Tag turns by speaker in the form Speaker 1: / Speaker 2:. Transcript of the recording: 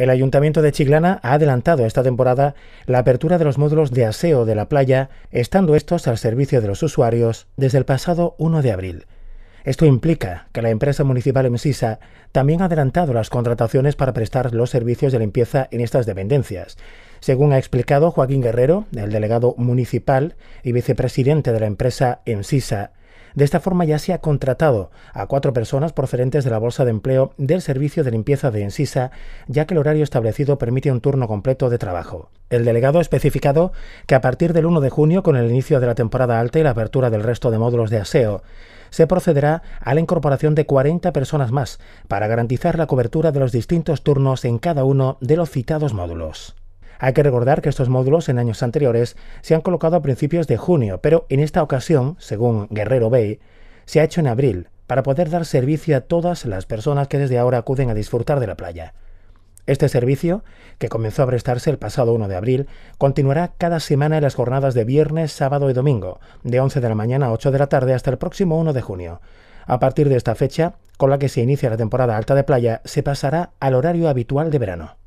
Speaker 1: El Ayuntamiento de Chiclana ha adelantado esta temporada la apertura de los módulos de aseo de la playa, estando estos al servicio de los usuarios desde el pasado 1 de abril. Esto implica que la empresa municipal Encisa también ha adelantado las contrataciones para prestar los servicios de limpieza en estas dependencias. Según ha explicado Joaquín Guerrero, el delegado municipal y vicepresidente de la empresa Encisa. De esta forma ya se ha contratado a cuatro personas procedentes de la Bolsa de Empleo del Servicio de Limpieza de Ensisa, ya que el horario establecido permite un turno completo de trabajo. El delegado ha especificado que a partir del 1 de junio, con el inicio de la temporada alta y la apertura del resto de módulos de aseo, se procederá a la incorporación de 40 personas más para garantizar la cobertura de los distintos turnos en cada uno de los citados módulos. Hay que recordar que estos módulos en años anteriores se han colocado a principios de junio, pero en esta ocasión, según Guerrero Bay, se ha hecho en abril, para poder dar servicio a todas las personas que desde ahora acuden a disfrutar de la playa. Este servicio, que comenzó a prestarse el pasado 1 de abril, continuará cada semana en las jornadas de viernes, sábado y domingo, de 11 de la mañana a 8 de la tarde hasta el próximo 1 de junio. A partir de esta fecha, con la que se inicia la temporada alta de playa, se pasará al horario habitual de verano.